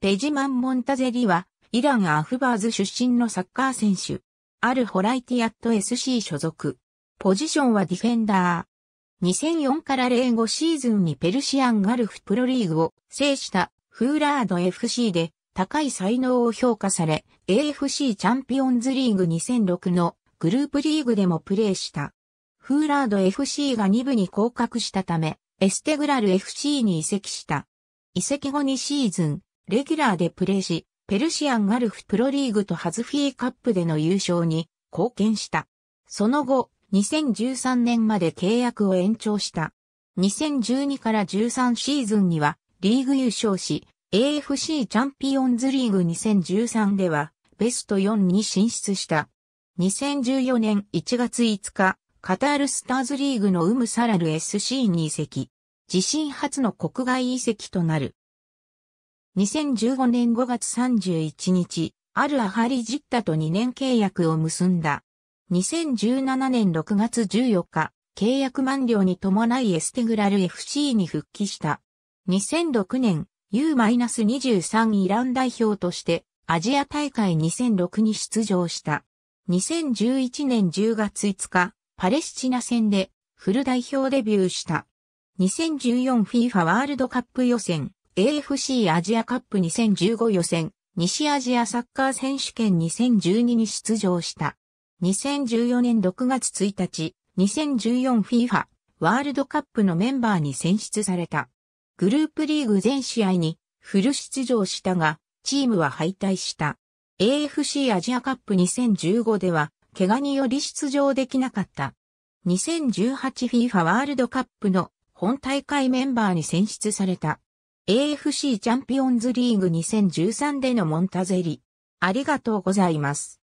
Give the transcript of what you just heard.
ペジマン・モンタゼリは、イラン・アフバーズ出身のサッカー選手。アル・ホライティアット SC 所属。ポジションはディフェンダー。2004から05シーズンにペルシアンガルフプロリーグを制したフーラード FC で高い才能を評価され AFC チャンピオンズリーグ2006のグループリーグでもプレーした。フーラード FC が2部に降格したためエステグラル FC に移籍した。移籍後2シーズンレギュラーでプレーし、ペルシアンガルフプロリーグとハズフィーカップでの優勝に貢献した。その後、2013年まで契約を延長した。2012から13シーズンにはリーグ優勝し、AFC チャンピオンズリーグ2013ではベスト4に進出した。2014年1月5日、カタールスターズリーグのウムサラル SC に移籍。自身初の国外移籍となる。2015年5月31日、アル・アハリ・ジッタと2年契約を結んだ。2017年6月14日、契約満了に伴いエステグラル FC に復帰した。2006年、U-23 イラン代表としてアジア大会2006に出場した。2011年10月5日、パレスチナ戦でフル代表デビューした。2014FIFA ワールドカップ予選、AFC アジアカップ2015予選、西アジアサッカー選手権2012に出場した。2014年6月1日、2014FIFA ワールドカップのメンバーに選出された。グループリーグ全試合にフル出場したが、チームは敗退した。AFC アジアカップ2015では、怪我により出場できなかった。2018FIFA ワールドカップの本大会メンバーに選出された。AFC チャンピオンズリーグ2013でのモンタゼリ。ありがとうございます。